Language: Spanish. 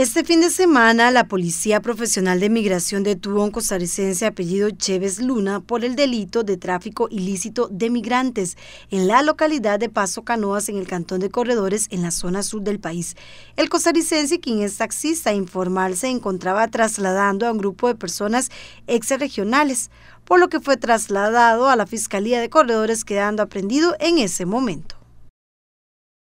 Este fin de semana, la Policía Profesional de Migración detuvo a un costarricense apellido Chévez Luna por el delito de tráfico ilícito de migrantes en la localidad de Paso Canoas, en el cantón de Corredores, en la zona sur del país. El costarricense, quien es taxista informal, se encontraba trasladando a un grupo de personas exregionales, por lo que fue trasladado a la Fiscalía de Corredores, quedando aprendido en ese momento.